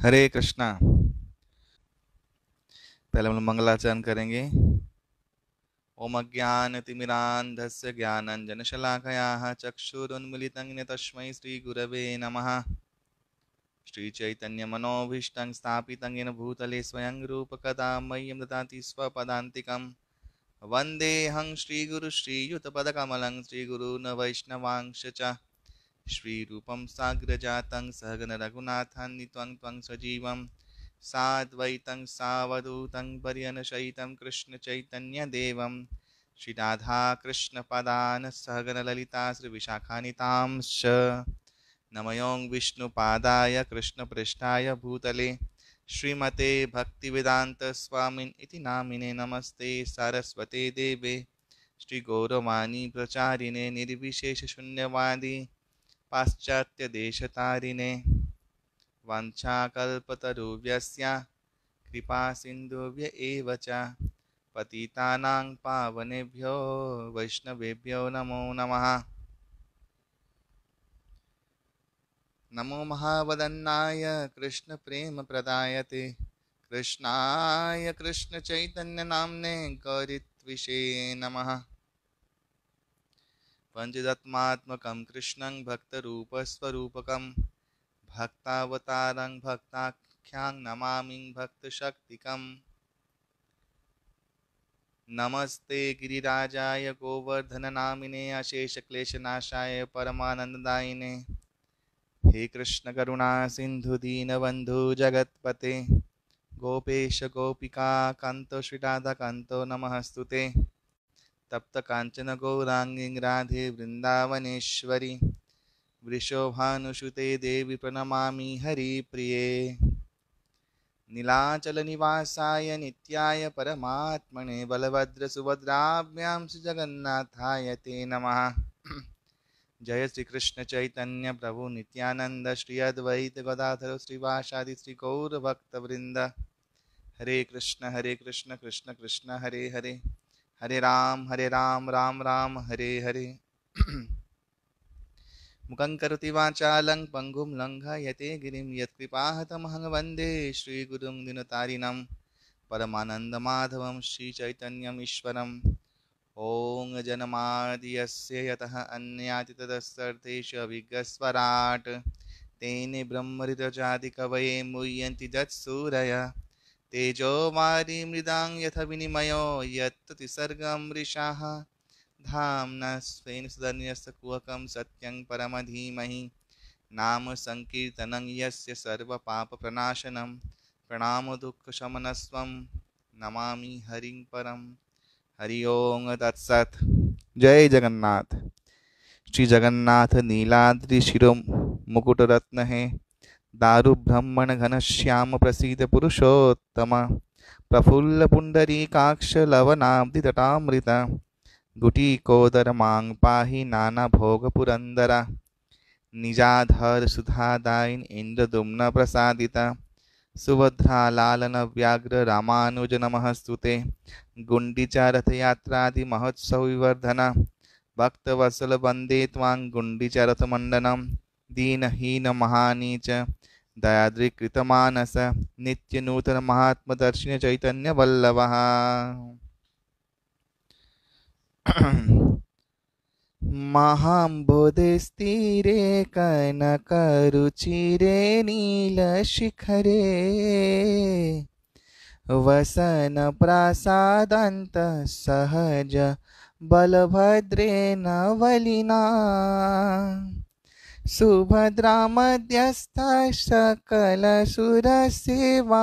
हरे कृष्णा पहले हम लोग मंगलाचरण करेंगे ओम अज्ञान तिमिरांधस्य ज्ञानंजन तस्म श्री गुरव नम श्री चैतन्य मनोभीष्ट स्थापित भूतले स्वयं कदा मह्यम ददाति स्वदाक वन्देऽहं श्रीगुरुश्रीयुतपदकमलं श्रीगुरून् वैष्णवांश श्रीरूपं साग्रजातं सहगनरघुनाथान्वितं त्वं सजीवं साद्वैतं सावधूतं पर्यनशयितं कृष्णचैतन्यदेवं श्रीराधाकृष्णपदान् सहगनललिता श्रीविशाखानितांश्च नमयों विष्णुपादाय कृष्णपृष्ठाय भूतले श्रीमते भक्तिवेदान्तस्वामिन् इति नामिने नमस्ते सारस्वते देवे गौरवाणी प्रचारिणे निर्विशेषशून्यवादी पाश्चात्यदेशतारिणे वंशाकल्पतरुव्यस्य कृपासिन्धुभ्य एव च पतितानां पावनेभ्यो वैष्णवेभ्यो नमो नमः नमो महावदन्नाय कृष्णप्रेमप्रदायते कृष्णाय कृष्णचैतन्यनाम्ने गौरित्विषे नमः पञ्चदत्मात्मकं कृष्णं भक्तरूपस्वरूपकं भक्तावतारं भक्ताख्यां नमामि भक्तशक्तिकम् नमस्ते गिरिराजाय गोवर्धननामिने अशेषक्लेशनाशाय परमानन्ददायिने हे कृष्णकरुणा सिन्धुदीनबन्धु जगत्पते गोपेश गोपिका कन्तो श्रीराधाकान्तो नमःस्तु ते तप्त कांचन गौरांगी राधे वृंदावनेश्वरी वृषोभानुषुते देवी प्रणमा हरिप्रिये नीलाचलनिवासाय नित्याय परमात्मने बलभद्रसुभद्राभ्यां सुजगन्नाथाय ते नम जय श्री कृष्ण चैतन्य प्रभु नित्यानंद श्री अद्वैत गदाधर श्रीवासादि श्री गौर भक्त वृंद हरे कृष्ण हरे कृष्ण कृष्ण कृष्ण हरे हरे हरे राम हरे राम राम राम हरे हरे मुखं करोति वाचालं पङ्गुं लङ्घयते गिरिं यत्कृपाहतमहं वन्दे श्रीगुरुं दिनतारिणं परमानन्दमाधवं श्रीचैतन्यम् ईश्वरम् ॐ जनमादियस्य यतः अन्याति तदस्सर्तेषु विज्ञस्वराट् तेन ब्रह्मरितजादिकवये मुह्यन्ति दत्सूरय तेजो वारी मृदांग यथ विनिमयो यत्तिसर्गम ऋषाः धाम्ना स्वेन सुधन्यस्तकुहकं सत्यं परमधीमहि नाम संकर्तन यस्य सर्वपापप्रनाशनं प्रणामदुःखशमनस्वं नमामि हरिं नमा हरि ओं तत्सत् जय जगन्नाथ श्री जगन्नाथ नीलाद्रि शिरो मुकुटरत्न है दारुब्रह्मण घनश्याम प्रसीद पुरुषोत्तम प्रफुल्ल पुंडरीकाक्ष लवनाब्दितटामृत गुटीकोदरमांग पाहि नाना भोग पुरंदर निजाधर सुधादायिन इंद्रदुम्न प्रसादिता सुभद्रालालन व्याघ्र रामानुज नमस्तुते गुंडीचा रथयात्रादि महोत्सव विवर्धन भक्तवसल वंदे तां गुंडीचा रथमंडनम दीनहीन महानी च दयाद्रिकृतमानस नित्यनूतनमहात्मदर्शिन चैतन्यवल्लभः महाम्बुधस्थिरे कनकरुचिरे नीलशिखरे सहज बलभद्रेण वलिना सुभद्रामध्यस्था सेवावसरदो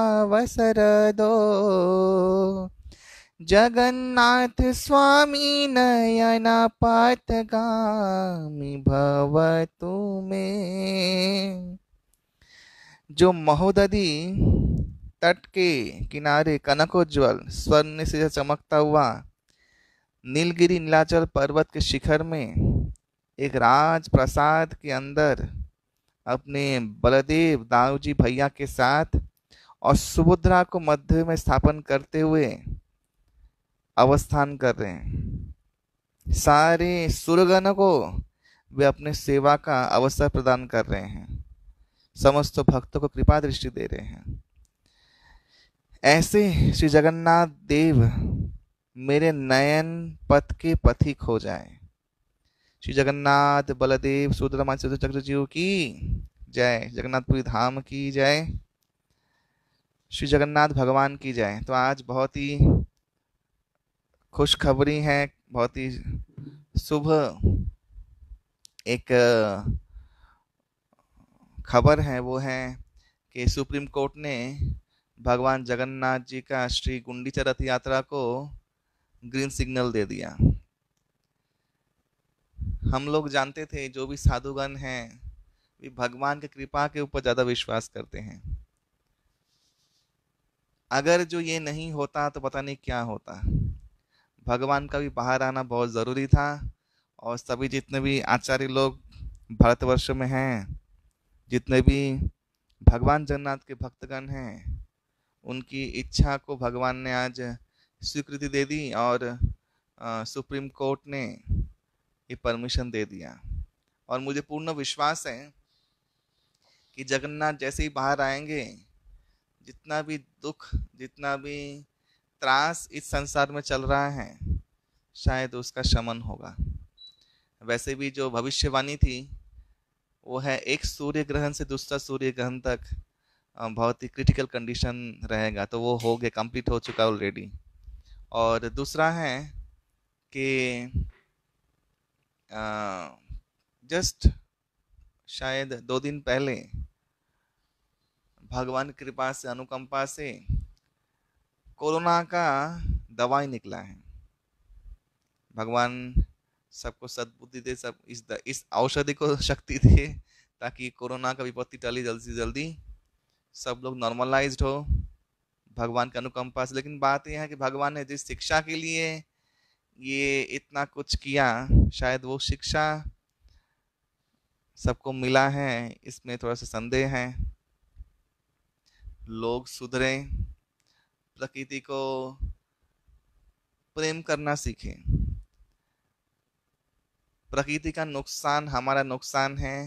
जगन्नाथ स्वामी नयनापातगामी गामी मे जो महोदधी तट के किनारे कनकोज्वल स्वर्ण से चमकता हुआ नीलगिरी नीलाचल पर्वत के शिखर में एक राज प्रसाद के अंदर अपने बलदेव दाऊजी भैया के साथ और सुभद्रा को मध्य में स्थापन करते हुए अवस्थान कर रहे हैं सारे सुरगण को वे अपने सेवा का अवसर प्रदान कर रहे हैं समस्त भक्तों को कृपा दृष्टि दे रहे हैं ऐसे श्री जगन्नाथ देव मेरे नयन पथ के पथिक हो जाएं श्री जगन्नाथ बलदेव चक्र जीव की जय जगन्नाथपुरी धाम की जय श्री जगन्नाथ भगवान की जय तो आज बहुत ही खुशखबरी है बहुत ही शुभ एक खबर है वो है कि सुप्रीम कोर्ट ने भगवान जगन्नाथ जी का श्री गुंडीचा रथ यात्रा को ग्रीन सिग्नल दे दिया हम लोग जानते थे जो भी साधुगण हैं वे भगवान के कृपा के ऊपर ज़्यादा विश्वास करते हैं अगर जो ये नहीं होता तो पता नहीं क्या होता भगवान का भी बाहर आना बहुत ज़रूरी था और सभी जितने भी आचार्य लोग भारतवर्ष में हैं जितने भी भगवान जगन्नाथ के भक्तगण हैं उनकी इच्छा को भगवान ने आज स्वीकृति दे दी और आ, सुप्रीम कोर्ट ने ये परमिशन दे दिया और मुझे पूर्ण विश्वास है कि जगन्नाथ जैसे ही बाहर आएंगे जितना भी दुख जितना भी त्रास इस संसार में चल रहा है शायद उसका शमन होगा वैसे भी जो भविष्यवाणी थी वो है एक सूर्य ग्रहण से दूसरा सूर्य ग्रहण तक बहुत ही क्रिटिकल कंडीशन रहेगा तो वो हो गया कंप्लीट हो चुका ऑलरेडी और दूसरा है कि जस्ट शायद दो दिन पहले भगवान कृपा से अनुकंपा से कोरोना का दवाई निकला है भगवान सबको सद्बुद्धि दे सब इस द, इस औषधि को शक्ति दे ताकि कोरोना का विपत्ति टली जल्दी से जल्दी सब लोग नॉर्मलाइज्ड हो भगवान के अनुकंपा से लेकिन बात यह है कि भगवान ने जिस शिक्षा के लिए ये इतना कुछ किया शायद वो शिक्षा सबको मिला है इसमें थोड़ा सा संदेह है लोग सुधरे प्रकृति को प्रेम करना सीखें प्रकृति का नुकसान हमारा नुकसान है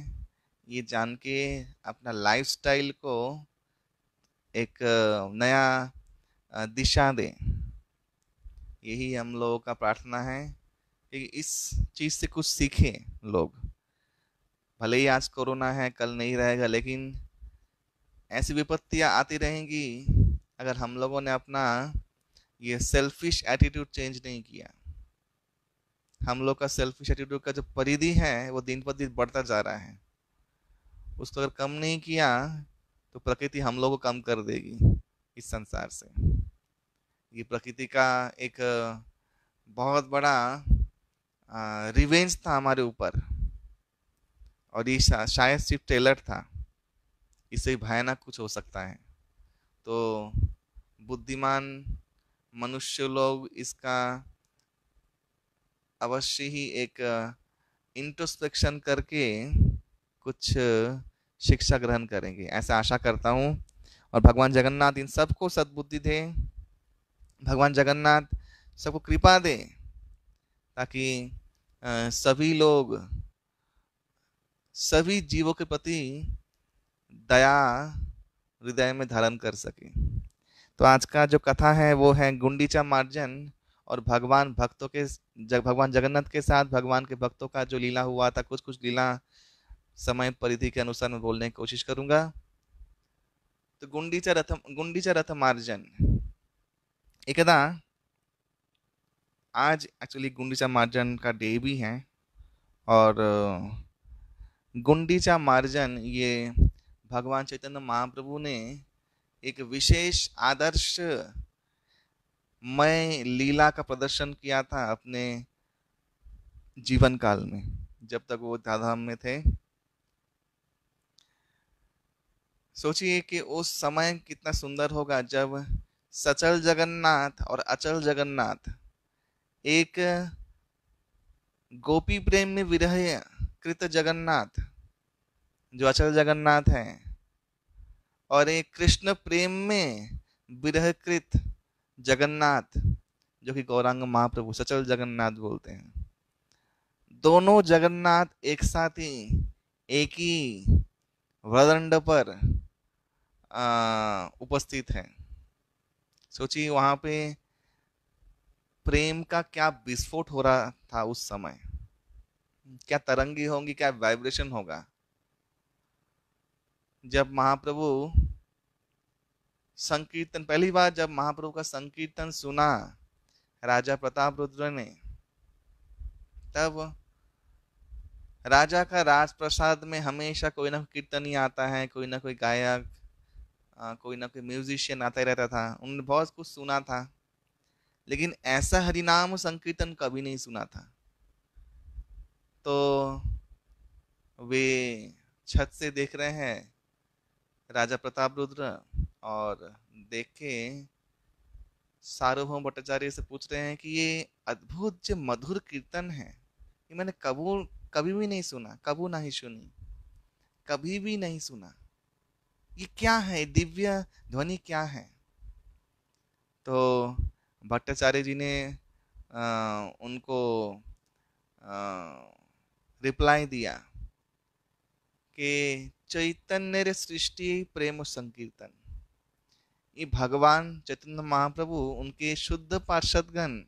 ये जान के अपना लाइफस्टाइल को एक नया दिशा दें यही हम लोगों का प्रार्थना है कि इस चीज़ से कुछ सीखें लोग भले ही आज कोरोना है कल नहीं रहेगा लेकिन ऐसी विपत्तियाँ आती रहेंगी अगर हम लोगों ने अपना ये सेल्फिश एटीट्यूड चेंज नहीं किया हम लोग का सेल्फिश एटीट्यूड का जो परिधि है वो दिन पर दिन बढ़ता जा रहा है उसको अगर कम नहीं किया तो प्रकृति हम लोग को कम कर देगी इस संसार से ये प्रकृति का एक बहुत बड़ा रिवेंज था हमारे ऊपर और ये शा, शायद सिर्फ टेलर था इससे भयानक कुछ हो सकता है तो बुद्धिमान मनुष्य लोग इसका अवश्य ही एक इंट्रोस्पेक्शन करके कुछ शिक्षा ग्रहण करेंगे ऐसा आशा करता हूँ और भगवान जगन्नाथ इन सबको सद्बुद्धि दे भगवान जगन्नाथ सबको कृपा दे ताकि सभी लोग सभी जीवों के प्रति दया हृदय में धारण कर सके तो आज का जो कथा है वो है गुंडीचा मार्जन और भगवान भक्तों के जग भगवान जगन्नाथ के साथ भगवान के भक्तों का जो लीला हुआ था कुछ कुछ लीला समय परिधि के अनुसार मैं बोलने की कोशिश करूंगा तो गुंडीचा रथ गुंडीचा रथ मार्जन एकदा आज एक्चुअली गुंडीचा मार्जन का डे भी है और गुंडीचा मार्जन ये भगवान चैतन्य महाप्रभु ने एक विशेष आदर्श मैं लीला का प्रदर्शन किया था अपने जीवन काल में जब तक वो धाम में थे सोचिए कि उस समय कितना सुंदर होगा जब सचल जगन्नाथ और अचल जगन्नाथ एक गोपी प्रेम में विरह कृत जगन्नाथ जो अचल जगन्नाथ हैं और एक कृष्ण प्रेम में विरहकृत जगन्नाथ जो कि गौरांग महाप्रभु सचल जगन्नाथ बोलते हैं दोनों जगन्नाथ एक साथ ही एक ही वदंड पर आ, उपस्थित हैं सोचिए वहाँ पे प्रेम का क्या विस्फोट हो रहा था उस समय क्या तरंगी होंगी क्या वाइब्रेशन होगा जब महाप्रभु संकीर्तन पहली बार जब महाप्रभु का संकीर्तन सुना राजा प्रताप रुद्र ने तब राजा का राजप्रसाद में हमेशा कोई ना कोई कीर्तन ही आता है कोई ना कोई गायक आ, कोई ना कोई म्यूजिशियन आता ही रहता था उन्होंने बहुत कुछ सुना था लेकिन ऐसा हरिनाम संकीर्तन कभी नहीं सुना था तो वे छत से देख रहे हैं राजा प्रताप रुद्र और देख के सार्वभौम भट्टाचार्य से पूछ रहे हैं कि ये अद्भुत जो मधुर कीर्तन है ये मैंने कबू कभी भी नहीं सुना कबू नहीं सुनी कभी भी नहीं सुना ये क्या है दिव्य ध्वनि क्या है तो भट्टाचार्य जी ने आ, उनको रिप्लाई दिया कि चैतन्य सृष्टि प्रेम संकीर्तन ये भगवान चैतन्य महाप्रभु उनके शुद्ध पार्षदगण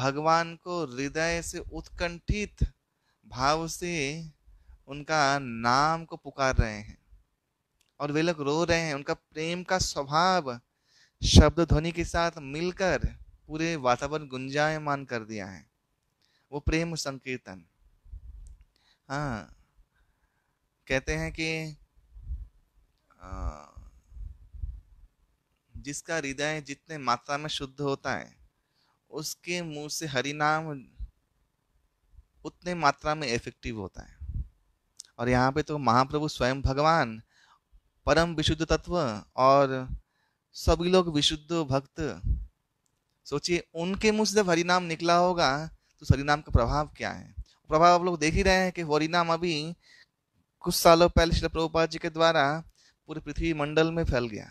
भगवान को हृदय से उत्कंठित भाव से उनका नाम को पुकार रहे हैं और वे लोग रो रहे हैं उनका प्रेम का स्वभाव शब्द ध्वनि के साथ मिलकर पूरे वातावरण गुंजायमान कर दिया है वो प्रेम संकीर्तन हाँ कहते हैं कि जिसका हृदय जितने मात्रा में शुद्ध होता है उसके मुंह से हरिनाम उतने मात्रा में इफेक्टिव होता है और यहाँ पे तो महाप्रभु स्वयं भगवान परम विशुद्ध तत्व और सभी लोग विशुद्ध भक्त सोचिए उनके मुंह से जब हरिनाम निकला होगा तो हरिनाम का प्रभाव क्या है प्रभाव आप लोग देख ही रहे हैं कि हरिनाम अभी कुछ सालों पहले श्री प्रभुपाद जी के द्वारा पूरे पृथ्वी मंडल में फैल गया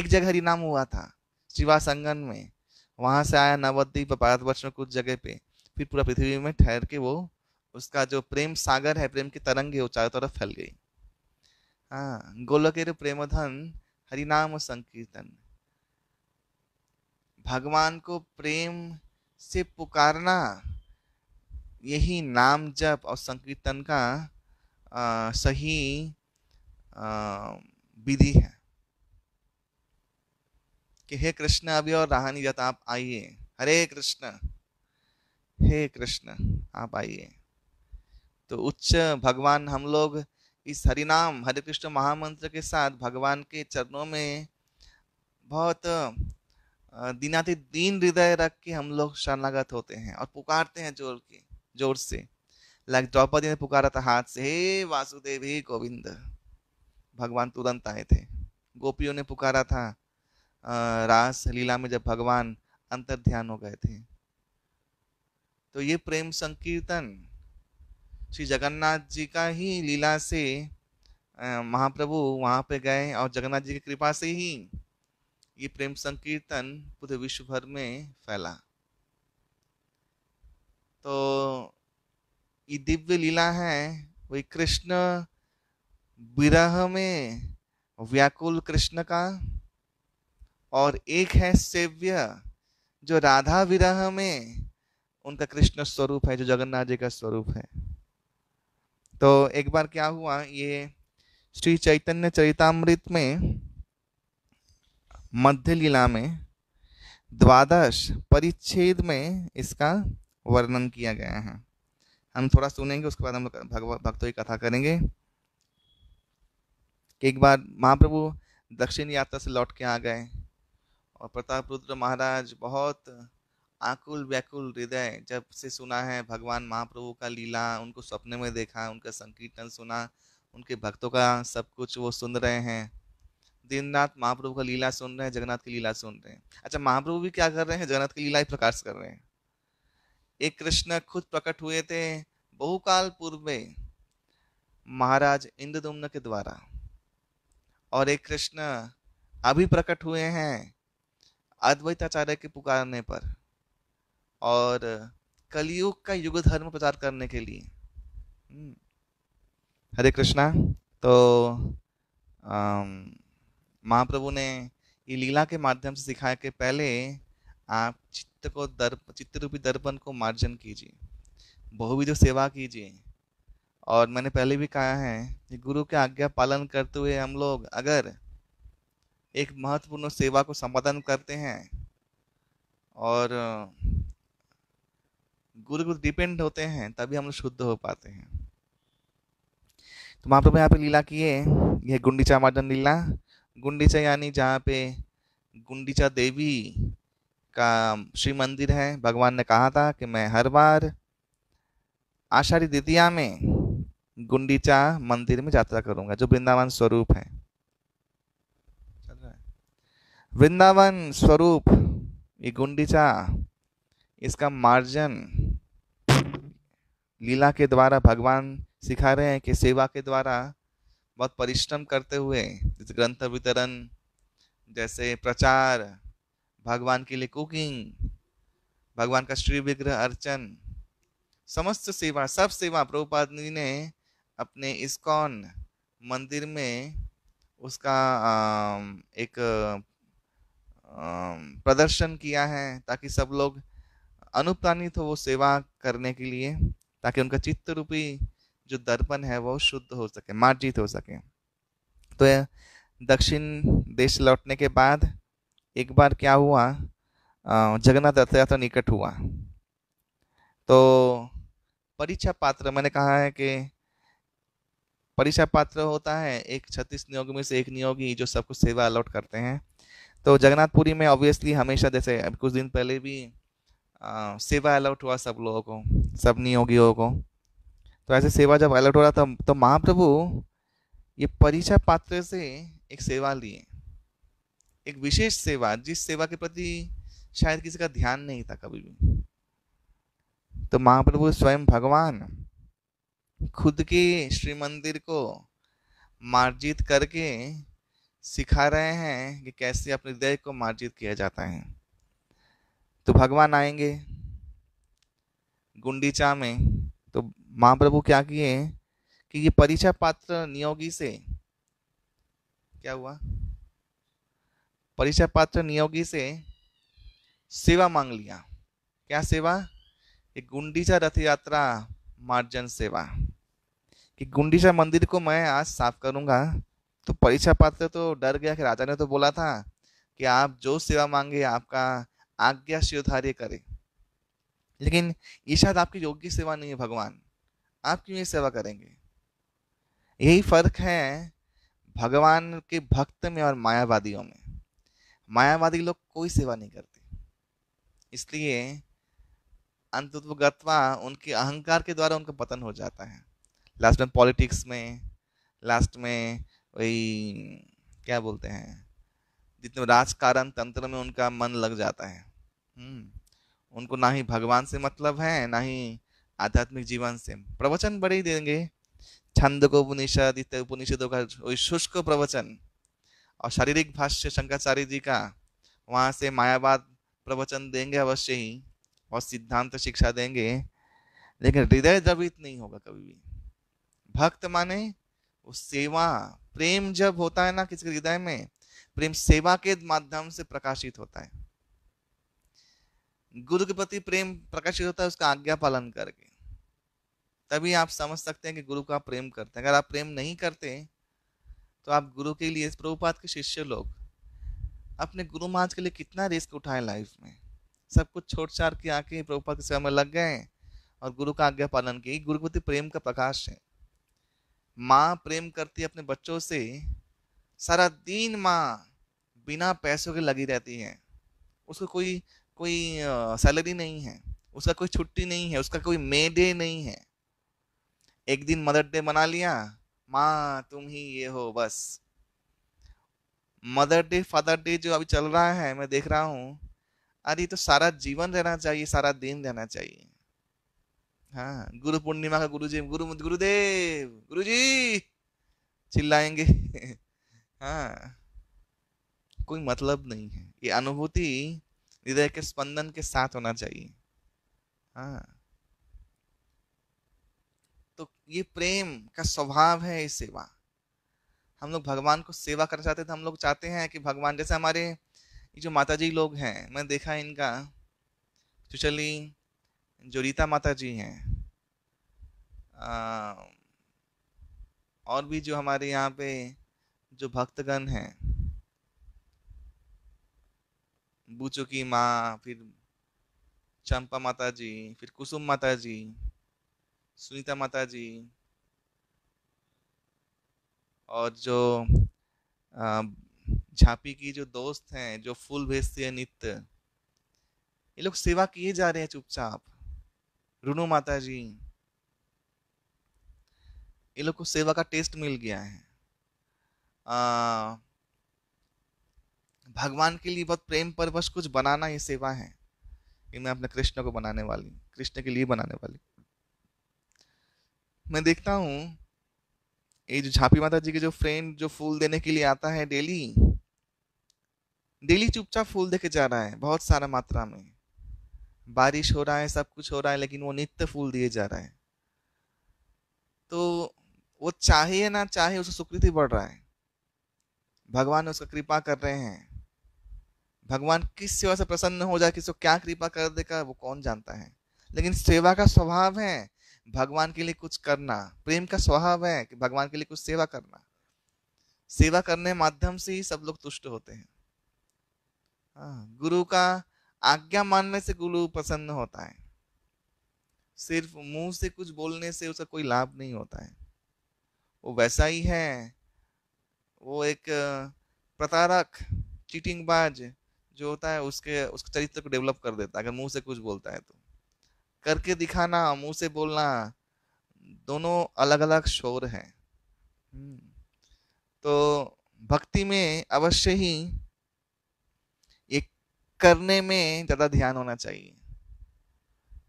एक जगह हरिनाम हुआ था शिवा संगन में वहां से आया नवद्वीप भारतवर्ष में कुछ जगह पे फिर पूरा पृथ्वी में ठहर के वो उसका जो प्रेम सागर है प्रेम की है वो चारों तरफ फैल गई हाँ गोलकेर प्रेमधन हरिनाम संकीर्तन भगवान को प्रेम से पुकारना यही नाम जप और संकीर्तन का आ, सही विधि है कि हे कृष्ण अभी और नहीं जाता आप आइए हरे कृष्ण हे कृष्ण आप आइए तो उच्च भगवान हम लोग इस हरिनाम हरे कृष्ण महामंत्र के साथ भगवान के चरणों में बहुत दिनाति दीन हृदय रख के हम लोग शरणागत होते हैं और पुकारते हैं जोर के जोर से लाइक द्रौपदी ने पुकारा था हाथ से हे वासुदेव हे गोविंद भगवान तुरंत आए थे गोपियों ने पुकारा था रास लीला में जब भगवान अंतर ध्यान हो गए थे तो ये प्रेम संकीर्तन श्री जगन्नाथ जी का ही लीला से महाप्रभु वहाँ पे गए और जगन्नाथ जी की कृपा से ही ये प्रेम संकीर्तन पूरे विश्व भर में फैला तो ये दिव्य लीला है वही कृष्ण विरह में व्याकुल कृष्ण का और एक है सेव्य जो राधा विरह में उनका कृष्ण स्वरूप है जो जगन्नाथ जी का स्वरूप है तो एक बार क्या हुआ ये श्री चैतन्य चरितमृत में मध्य लीला में द्वादश परिच्छेद में इसका वर्णन किया गया है हम थोड़ा सुनेंगे उसके बाद हम लोग भक्तों की कथा करेंगे कि एक बार महाप्रभु दक्षिण यात्रा से लौट के आ गए और प्रताप रुद्र महाराज बहुत आकुल व्याकुल हृदय जब से सुना है भगवान महाप्रभु का लीला उनको सपने में देखा उनका संकीर्तन सुना उनके भक्तों का सब कुछ वो सुन रहे हैं दिन रात महाप्रभु का लीला सुन रहे हैं जगन्नाथ की लीला सुन रहे हैं अच्छा महाप्रभु भी क्या कर रहे हैं जगन्नाथ की लीला ही प्रकाश कर रहे हैं एक कृष्ण खुद प्रकट हुए थे बहुकाल पूर्व में महाराज इंद्रदुम्न के द्वारा और एक कृष्ण अभी प्रकट हुए हैं अद्वैताचार्य के पुकारने पर और कलयुग का युग धर्म प्रचार करने के लिए हम्म। हरे कृष्णा तो महाप्रभु ने ये लीला के माध्यम से सिखाया कि पहले आप चित्त को दर्प चित्त रूपी दर्पण को मार्जन कीजिए बहुविध सेवा कीजिए और मैंने पहले भी कहा है कि गुरु के आज्ञा पालन करते हुए हम लोग अगर एक महत्वपूर्ण सेवा को संपादन करते हैं और गुरु गुरु डिपेंड होते हैं तभी हम लोग शुद्ध हो पाते हैं तो महाप्रभु यहाँ पे लीला की है यह गुंडीचा मार्जन लीला गुंडीचा यानी जहाँ पे गुंडीचा देवी का श्री मंदिर है भगवान ने कहा था कि मैं हर बार आषाढ़ी द्वितीया में गुंडीचा मंदिर में यात्रा करूंगा जो वृंदावन स्वरूप है वृंदावन स्वरूप ये गुंडीचा इसका मार्जन लीला के द्वारा भगवान सिखा रहे हैं कि सेवा के द्वारा बहुत परिश्रम करते हुए जैसे ग्रंथ वितरण जैसे प्रचार भगवान के लिए कुकिंग भगवान का श्री विग्रह अर्चन समस्त सेवा सब सेवा प्रभुपाद जी ने अपने इस्कॉन मंदिर में उसका एक प्रदर्शन किया है ताकि सब लोग अनुप्राणित हो वो सेवा करने के लिए ताकि उनका चित्त रूपी जो दर्पण है वो शुद्ध हो सके मार्जित हो सके तो दक्षिण देश लौटने के बाद एक बार क्या हुआ जगन्नाथ रथ यात्रा निकट हुआ तो परीक्षा पात्र मैंने कहा है कि परीक्षा पात्र होता है एक छत्तीस नियोगी में से एक नियोगी जो सबको सेवा अलॉट करते हैं तो जगन्नाथपुरी में ऑब्वियसली हमेशा जैसे कुछ दिन पहले भी हाँ, सेवा अलाउट हुआ सब लोगों को सब नियोगियों को तो ऐसे सेवा जब अलाउट हो रहा था तो महाप्रभु ये परीक्षा पात्र से एक सेवा लिए एक विशेष सेवा जिस सेवा के प्रति शायद किसी का ध्यान नहीं था कभी भी तो महाप्रभु स्वयं भगवान खुद के श्री मंदिर को मार्जित करके सिखा रहे हैं कि कैसे अपने हृदय को मार्जित किया जाता है तो भगवान आएंगे गुंडीचा में तो महाप्रभु क्या किए कि ये परीक्षा पात्र नियोगी से क्या हुआ परीक्षा पात्र नियोगी से सेवा मांग लिया क्या सेवा एक गुंडीचा रथ यात्रा मार्जन सेवा कि गुंडीचा मंदिर को मैं आज साफ करूंगा तो परीक्षा पात्र तो डर गया कि राजा ने तो बोला था कि आप जो सेवा मांगे आपका आज्ञा शिवधार्य करे लेकिन ये शायद आपकी योग्य सेवा नहीं है भगवान आप क्यों ये सेवा करेंगे यही फर्क है भगवान के भक्त में और मायावादियों में मायावादी लोग कोई सेवा नहीं करते इसलिए अंतत्वगतवा उनके अहंकार के द्वारा उनका पतन हो जाता है लास्ट में पॉलिटिक्स में लास्ट में वही क्या बोलते हैं जितने राजकारण तंत्र में उनका मन लग जाता है हम्म, उनको ना ही भगवान से मतलब है ना ही आध्यात्मिक जीवन से प्रवचन बड़े ही देंगे छंद को उपनिषद उपनिषदों का शुष्क प्रवचन और शारीरिक भाष्य शंकराचार्य जी का वहाँ से मायावाद प्रवचन देंगे अवश्य ही और सिद्धांत शिक्षा देंगे लेकिन हृदय द्रवित नहीं होगा कभी भी भक्त माने वो सेवा प्रेम जब होता है ना किसी के हृदय में प्रेम सेवा के माध्यम से प्रकाशित होता है गुरु के प्रति प्रेम प्रकाशित होता है उसका आज्ञा पालन करके तभी आप समझ सकते हैं कि गुरु का प्रेम करते हैं अगर आप प्रेम नहीं करते तो आप गुरु के लिए प्रभुपात के शिष्य लोग अपने गुरु महाराज के लिए कितना रिस्क उठाए लाइफ में सब कुछ छोट छाड़ के आके प्रभुपात के सेवा में लग गए और गुरु का आज्ञा पालन की गुरु के प्रति प्रेम का प्रकाश है माँ प्रेम करती है अपने बच्चों से सारा दिन माँ बिना पैसों के लगी रहती है उसको कोई कोई सैलरी नहीं है उसका कोई छुट्टी नहीं है उसका कोई मे डे नहीं है एक दिन मदर डे मना लिया माँ तुम ही ये हो बस मदर डे फादर डे जो अभी चल रहा है मैं देख रहा हूँ अरे तो सारा जीवन रहना चाहिए सारा दिन रहना चाहिए हाँ गुरु पूर्णिमा का गुरु जी गुरु गुरुदेव गुरु जी चिल्लाएंगे हाँ कोई मतलब नहीं है ये अनुभूति हृदय के स्पंदन के साथ होना चाहिए हाँ तो ये प्रेम का स्वभाव है ये सेवा हम लोग भगवान को सेवा करना चाहते थे हम लोग चाहते हैं कि भगवान जैसे हमारे जो माता जी लोग हैं मैं देखा इनका स्पेशली जो रीता माता जी हैं और भी जो हमारे यहाँ पे जो भक्तगण हैं बूचो की माँ फिर चंपा माता जी फिर कुसुम माता जी सुनीता माता जी और जो झापी की जो दोस्त हैं जो फूल भेजती है नित्य ये लोग सेवा किए जा रहे हैं चुपचाप रुनु माता जी ये लोग को सेवा का टेस्ट मिल गया है आ, भगवान के लिए बहुत प्रेम परवश कुछ बनाना ये सेवा है कि मैं अपने कृष्ण को बनाने वाली कृष्ण के लिए बनाने वाली मैं देखता हूँ ये जो झापी माता जी के जो फ्रेंड जो फूल देने के लिए आता है डेली डेली चुपचाप फूल देके जा रहा है बहुत सारा मात्रा में बारिश हो रहा है सब कुछ हो रहा है लेकिन वो नित्य फूल दिए जा रहा है तो वो चाहे ना चाहे उसको सुकृति बढ़ रहा है भगवान उसका कृपा कर रहे हैं भगवान किस सेवा से प्रसन्न हो जाए किसको क्या कृपा कर देगा वो कौन जानता है लेकिन सेवा का स्वभाव है भगवान के लिए कुछ करना प्रेम का स्वभाव है कि भगवान के लिए कुछ सेवा करना सेवा करने माध्यम से ही सब लोग तुष्ट होते हैं हाँ, गुरु का आज्ञा मानने से गुरु प्रसन्न होता है सिर्फ मुंह से कुछ बोलने से उसका कोई लाभ नहीं होता है वो वैसा ही है वो एक प्रतारक बाज जो होता है उसके उसके चरित्र को डेवलप कर देता है अगर मुंह से कुछ बोलता है तो करके दिखाना मुंह से बोलना दोनों अलग अलग शोर हैं हम्म। तो भक्ति में अवश्य ही ये करने में ज़्यादा ध्यान होना चाहिए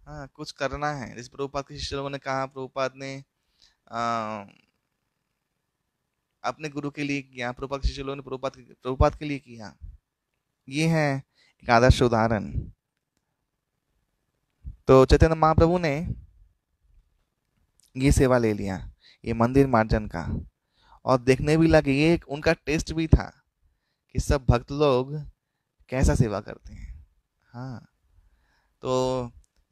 हाँ कुछ करना है जैसे प्रभुपाद के शिष्य लोगों ने कहा प्रभुपाद ने आ, अपने गुरु के लिए किया प्रभुपाद के शिष्य लोगों ने प्रभुपाद प्रभुपाद के लिए किया ये है एक आदर्श उदाहरण तो चैतन्य महाप्रभु ने ये सेवा ले लिया ये मंदिर मार्जन का और देखने भी लगे ये उनका टेस्ट भी था कि सब भक्त लोग कैसा सेवा करते हैं हाँ तो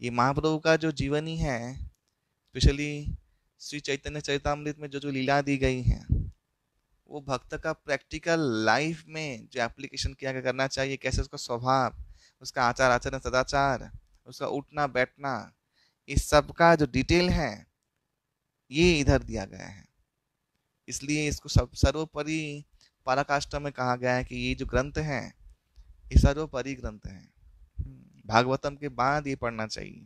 ये महाप्रभु का जो जीवनी है स्पेशली श्री चैतन्य चैतामृत में जो जो लीला दी गई हैं वो भक्त का प्रैक्टिकल लाइफ में जो एप्लीकेशन किया करना चाहिए कैसे उसका स्वभाव उसका आचार आचरण सदाचार उसका उठना बैठना इस सब का जो डिटेल है ये इधर दिया गया है इसलिए इसको सब सर्वोपरि पराकाष्ठा में कहा गया है कि ये जो ग्रंथ है ये सर्वोपरि ग्रंथ है भागवतम के बाद ये पढ़ना चाहिए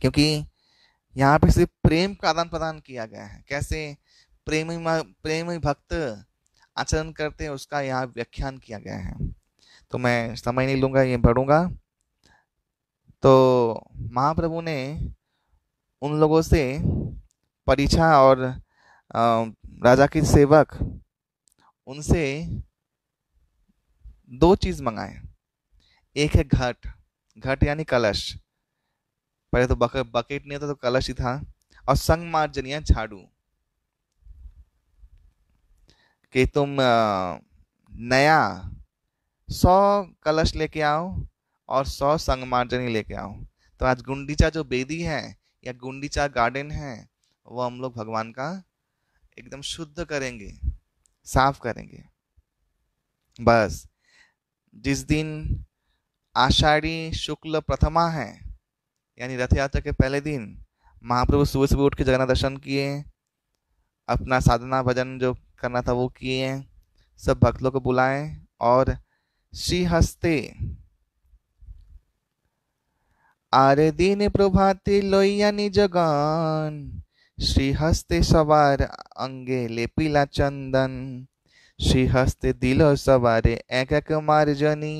क्योंकि यहाँ पे सिर्फ प्रेम का आदान प्रदान किया गया है कैसे प्रेमी प्रेमी भक्त आचरण करते हैं उसका यहाँ व्याख्यान किया गया है तो मैं समय नहीं लूँगा ये पढ़ूँगा तो महाप्रभु ने उन लोगों से परीक्षा और राजा के सेवक उनसे दो चीज़ मंगाए एक है घट घट यानी कलश पहले तो बक, बकेट नहीं था तो कलश ही था और संग मार्जनिया झाड़ू कि तुम नया सौ कलश लेके आओ और सौ संगमार्जनी लेके आओ तो आज गुंडीचा जो बेदी है या गुंडीचा गार्डन है वो हम लोग भगवान का एकदम शुद्ध करेंगे साफ करेंगे बस जिस दिन आषाढ़ी शुक्ल प्रथमा है यानी रथ यात्रा के पहले दिन महाप्रभु सुबह सुबह उठ के जगन्नाथ दर्शन किए अपना साधना भजन जो करना था वो किए सब भक्तों को बुलाएं और श्रीहस्ते आरे दिन प्रभाते लोइया निजगन श्रीहस्ते सवार अंगे लेपिला चंदन श्री हस्ते दिल सवार एक এক মার্জনী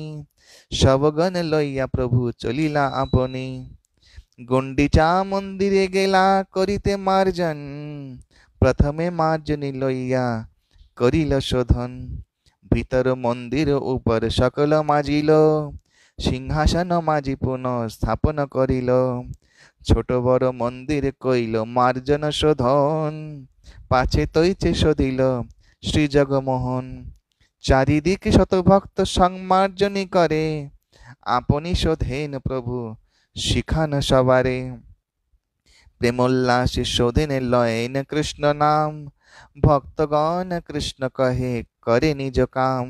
সবগণ লইয়া प्रभु चलिला अपनी गुंडीचा মন্দিরে गेला করিতে मार्जन প্রথমে মার্জনী লইয়া করিল শোধন ভিতর মন্দির উপর সকল মাজিল সিংহাসন মাজি পুনঃ স্থাপন করিল ছোট বড় মন্দির কইল মার্জন শোধন পাছে তৈচে শোধিল শ্রী জগমোহন চারিদিকে শতভক্ত সংমার্জনী করে আপনি শোধেন প্রভু শিখান সবারে প্রেমোল্লাসে শোধেনে লয়েন কৃষ্ণ নাম ভক্তগণ কৃষ্ণ কহে করে নিজ কাম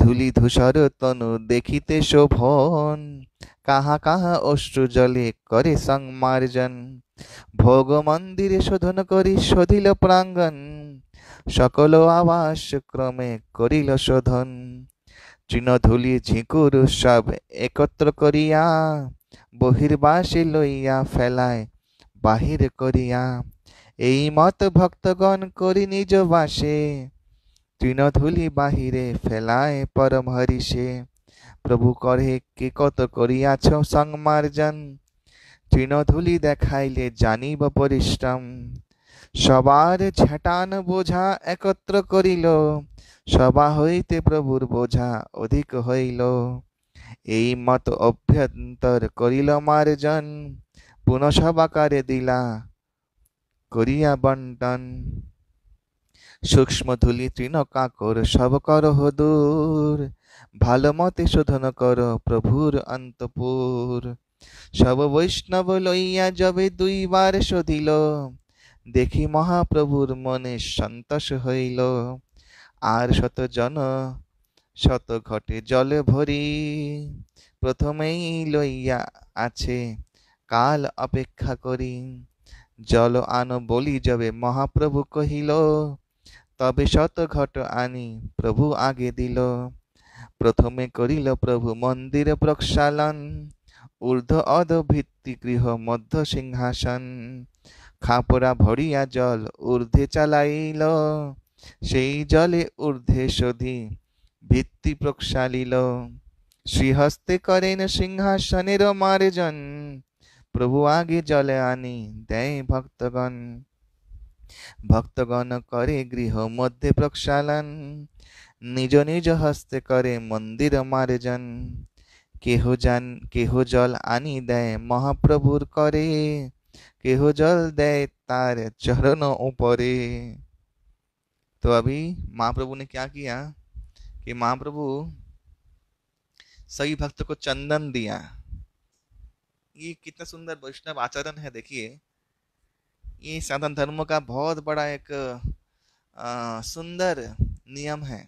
ধুলি ধূসর তনু দেখিতে শোভন কাহা কাহা অশ্রু জলে করে সংমার্জন ভোগ মন্দিরে শোধন করি শোধিল প্রাঙ্গন সকল আবাস ক্রমে করিল শোধন তৃণধুলি ঝিঁকুর সব একত্র করিয়া বহির্বাসে লইয়া ফেলায় বাহির করিয়া এই মত ভক্তগণ করি নিজ বাসে তৃণধূলি বাহিরে ফেলায় পরম হরিষে প্রভু কহে কে কত করিয়াছ সংমার্জন তৃণধূলি দেখাইলে জানিব পরিশ্রম সবার ঝাটান বোঝা একত্র করিল সবা হইতে প্রভুর বোঝা অধিক হইল এই মত অভ্যন্তর করিল মার্জন পুনঃ সব আকারে দিলা করিয়া বন্টন সূক্ষ্ম ধুলি তৃণ কাকর সব কর হদুর ভালো মতে শোধন কর প্রভুর অন্তপুর সব বৈষ্ণব লইয়া যবে দুইবার শোধিল দেখি মহাপ্রভুর মনে সন্তোষ হইল আর শত জন শত ঘটে জলে ভরি প্রথমেই লইয়া আছে কাল অপেক্ষা করি জল আন বলি যবে মহাপ্রভু কহিল তবে শত ঘট আনি প্রভু আগে দিল প্রথমে করিল প্রভু মন্দির প্রক্ষালন ঊর্ধ্ব অধ গৃহ মধ্য সিংহাসন খাপরা ভরিয়া জল ঊর্ধ্বে চালাইল সেই জলে ঊর্ধ্বে সধি ভিত্তি প্রক্ষালিল শ্রীহস্তে করেন সিংহাসনের মার্জন प्रभु आगे जले आनी देय भक्तगण ভক্তগণ করে গৃহ মধ্যে প্রক্ষালন নিজ নিজ হস্তে করে মন্দির মার্জন কেহ জান কেহ জল আনি দেয় মহাপ্রভুর করে কেহ জল দেয় তার चरण উপরে तो अभी महाप्रभु ने क्या किया कि महाप्रभु सभी भक्त को चंदन दिया ये कितना सुंदर वैष्णव आचरण है देखिए ये सनातन धर्म का बहुत बड़ा एक आ, सुंदर नियम है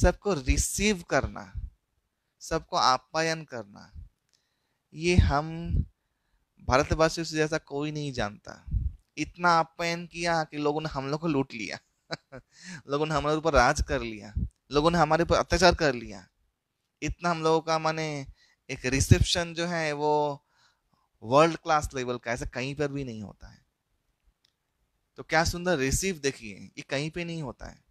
सबको रिसीव करना सबको आप्यायन करना ये हम भारतवासियों से जैसा कोई नहीं जानता इतना आप्यायन किया कि लोगों ने हम लोग को लूट लिया लोगों ने हमारे ऊपर राज कर लिया लोगों ने हमारे ऊपर अत्याचार कर लिया इतना हम लोगों का माने एक रिसेप्शन जो है वो वर्ल्ड क्लास लेवल का ऐसा कहीं पर भी नहीं होता है तो क्या सुंदर रिसीव देखिए ये कहीं पे नहीं होता है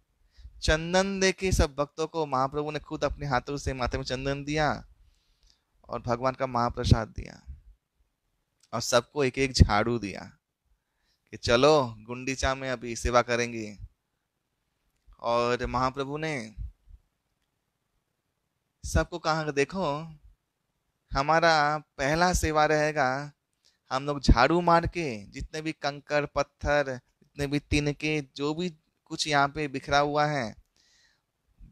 चंदन दे सब भक्तों को महाप्रभु ने खुद अपने हाथों से माथे में चंदन दिया और भगवान का महाप्रसाद दिया और सबको एक एक झाड़ू दिया कि चलो गुंडीचा में अभी सेवा करेंगे और महाप्रभु ने सबको कहा देखो हमारा पहला सेवा रहेगा हम लोग झाड़ू मार के जितने भी कंकर पत्थर जितने भी तिनके जो भी कुछ यहाँ पे बिखरा हुआ है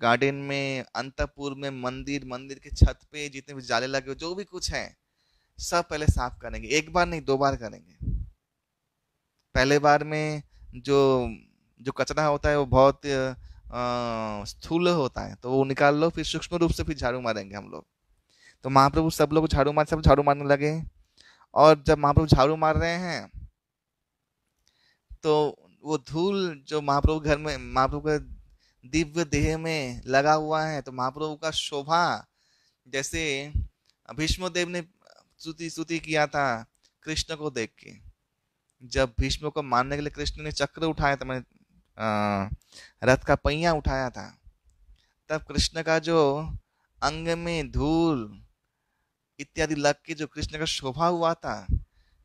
गार्डन में अंतपुर में मंदिर मंदिर के छत पे जितने भी जाले लगे जो भी कुछ है सब पहले साफ करेंगे एक बार नहीं दो बार करेंगे पहले बार में जो जो कचरा होता है वो बहुत स्थूल होता है तो वो निकाल लो फिर सूक्ष्म रूप से फिर झाड़ू मारेंगे हम लोग तो महाप्रभु सब लोग झाड़ू मार सब झाड़ू मारने लगे और जब महाप्रभु झाड़ू मार रहे हैं तो वो धूल जो महाप्रभु घर में महाप्रभु के दिव्य देह में लगा हुआ है तो महाप्रभु का शोभा जैसे भीष्म देव ने स्तुति स्तुति किया था कृष्ण को देख के जब भीष्म को मारने के लिए कृष्ण ने चक्र उठाया था मैंने रथ का पहिया उठाया था तब कृष्ण का जो अंग में धूल इत्यादि लग के जो कृष्ण का शोभा हुआ था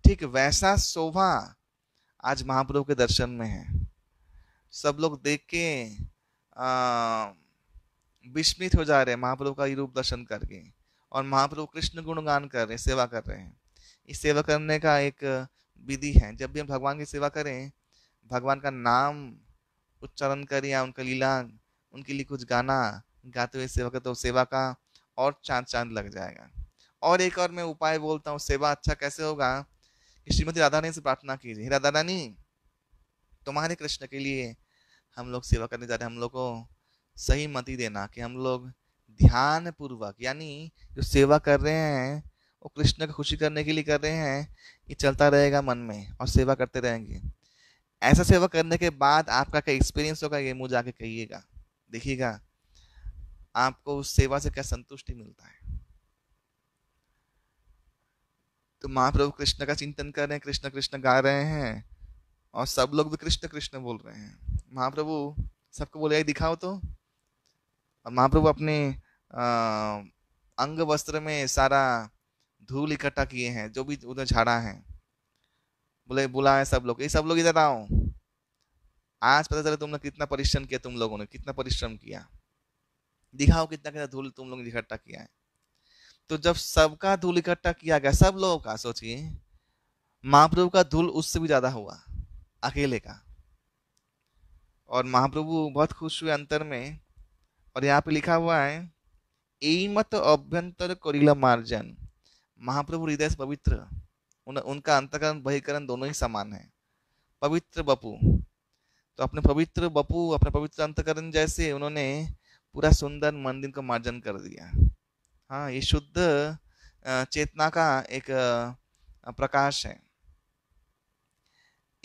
ठीक वैसा शोभा आज महाप्रभु के दर्शन में है सब लोग देख के विस्मित हो जा रहे हैं महाप्रभु का रूप दर्शन करके और महाप्रभु कृष्ण गुणगान कर रहे हैं सेवा कर रहे हैं इस सेवा करने का एक विधि है जब भी हम भगवान की सेवा करें भगवान का नाम उच्चारण करें या उनका लीला उनके लिए कुछ गाना गाते हुए सेवा करते तो सेवा का और चांद चांद लग जाएगा और एक और मैं उपाय बोलता हूँ सेवा अच्छा कैसे होगा कि श्रीमती राधा रानी से प्रार्थना कीजिए राधा रानी तुम्हारे कृष्ण के लिए हम लोग सेवा करने जा रहे हैं हम लोग को सही मति देना कि हम लोग ध्यान पूर्वक यानी जो सेवा कर रहे हैं वो कृष्ण को खुशी करने के लिए कर रहे हैं ये चलता रहेगा मन में और सेवा करते रहेंगे ऐसा सेवा करने के बाद आपका क्या एक्सपीरियंस होगा ये मुझे आके कहिएगा देखिएगा आपको उस सेवा से क्या संतुष्टि मिलता है तो महाप्रभु कृष्ण का चिंतन कर रहे हैं कृष्ण कृष्ण गा रहे हैं और सब लोग भी कृष्ण कृष्ण बोल रहे हैं महाप्रभु सबको बोले दिखाओ तो और महाप्रभु अपने आ, अंग वस्त्र में सारा धूल इकट्ठा किए हैं जो भी उधर झाड़ा है बोले बुलाए सब लोग ये सब लोग इधर आओ आज पता चले तुमने कितना परिश्रम किया तुम लोगों ने कितना परिश्रम किया दिखाओ कितना कितना धूल तुम लोगों ने इकट्ठा किया है तो जब सबका धूल इकट्ठा किया गया सब लोगों का सोचिए महाप्रभु का धूल उससे भी ज्यादा हुआ अकेले का और महाप्रभु बहुत खुश हुए अंतर में और यहाँ पे लिखा हुआ है ए मत अभ्यंतर करिल मार्जन महाप्रभु हृदय पवित्र उन, उनका अंतकरण बहिकरण दोनों ही समान है पवित्र बपू तो अपने पवित्र बपू अपने पवित्र अंतकरण जैसे उन्होंने पूरा सुंदर मंदिर को मार्जन कर दिया हाँ ये शुद्ध चेतना का एक प्रकाश है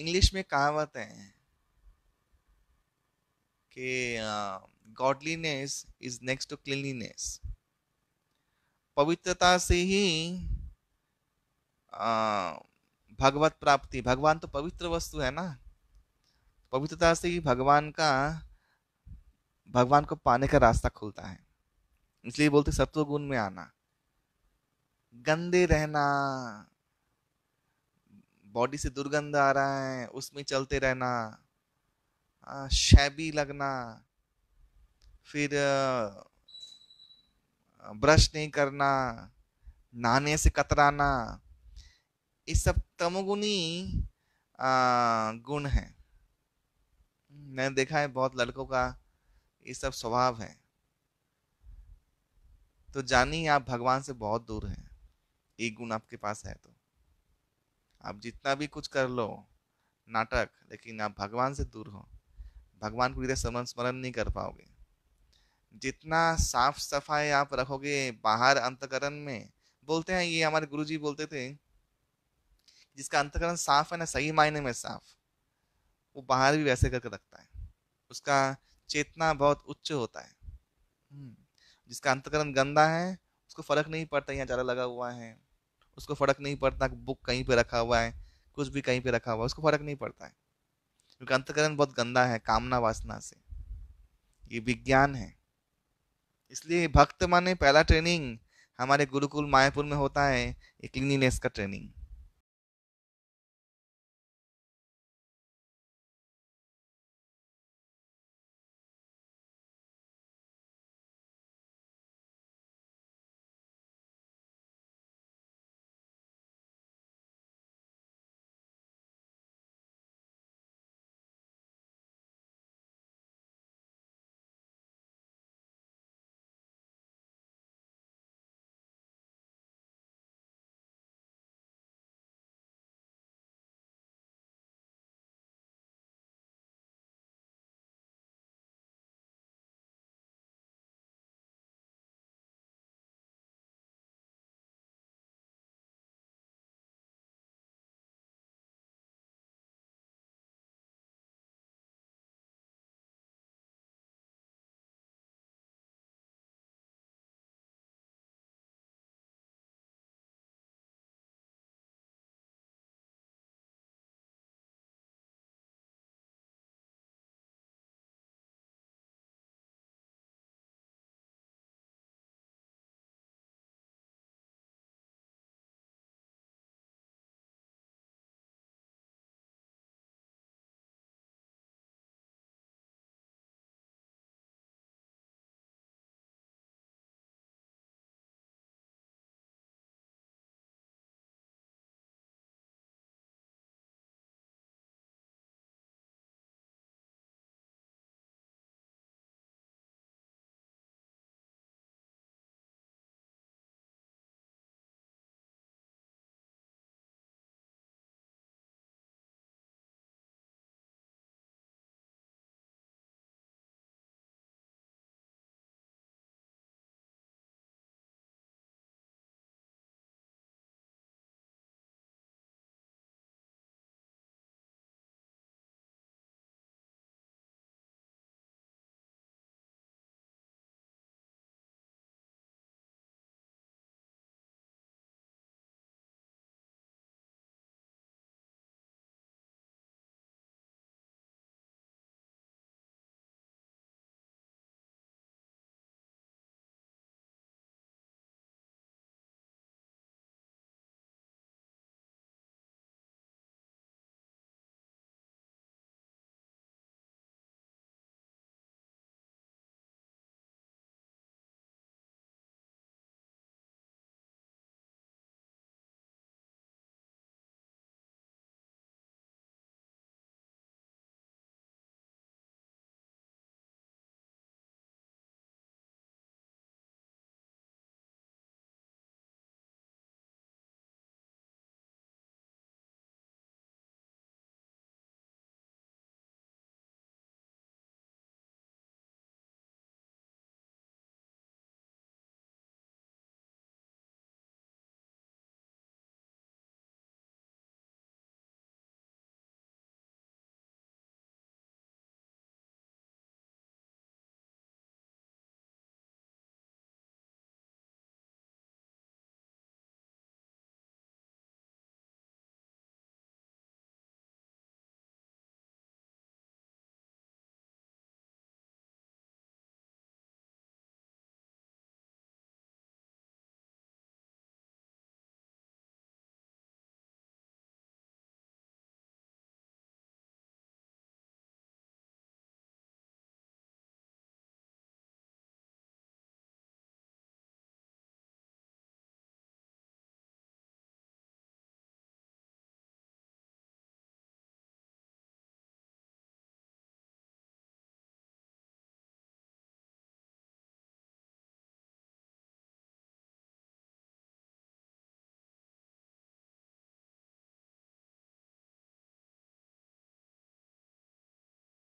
इंग्लिश में कहावत है कि godliness is next to cleanliness पवित्रता से ही भगवत प्राप्ति भगवान तो पवित्र वस्तु है ना पवित्रता से ही भगवान का भगवान को पाने का रास्ता खुलता है इसलिए बोलते सत्वगुण में आना गंदे रहना बॉडी से दुर्गंध आ रहा है उसमें चलते रहना शैबी लगना फिर ब्रश नहीं करना नहाने से कतराना ये सब तमोगुणी गुण है मैंने देखा है बहुत लड़कों का ये सब स्वभाव है तो जानिए आप भगवान से बहुत दूर हैं एक गुण आपके पास है तो आप जितना भी कुछ कर लो नाटक लेकिन आप भगवान से दूर हो भगवान को इधर स्मरण स्मरण नहीं कर पाओगे जितना साफ सफाई आप रखोगे बाहर अंतकरण में बोलते हैं ये हमारे गुरु जी बोलते थे जिसका अंतकरण साफ है ना सही मायने में साफ वो बाहर भी वैसे करके रखता है उसका चेतना बहुत उच्च होता है हम्म। जिसका अंतकरण गंदा है उसको फ़र्क नहीं पड़ता यहाँ चारा लगा हुआ है उसको फ़र्क नहीं पड़ता कि बुक कहीं पे रखा हुआ है कुछ भी कहीं पे रखा हुआ है उसको फ़र्क नहीं पड़ता है क्योंकि अंतकरण बहुत गंदा है कामना वासना से ये विज्ञान है इसलिए भक्त माने पहला ट्रेनिंग हमारे गुरुकुल मायापुर में होता है ये क्लिनिनेस का ट्रेनिंग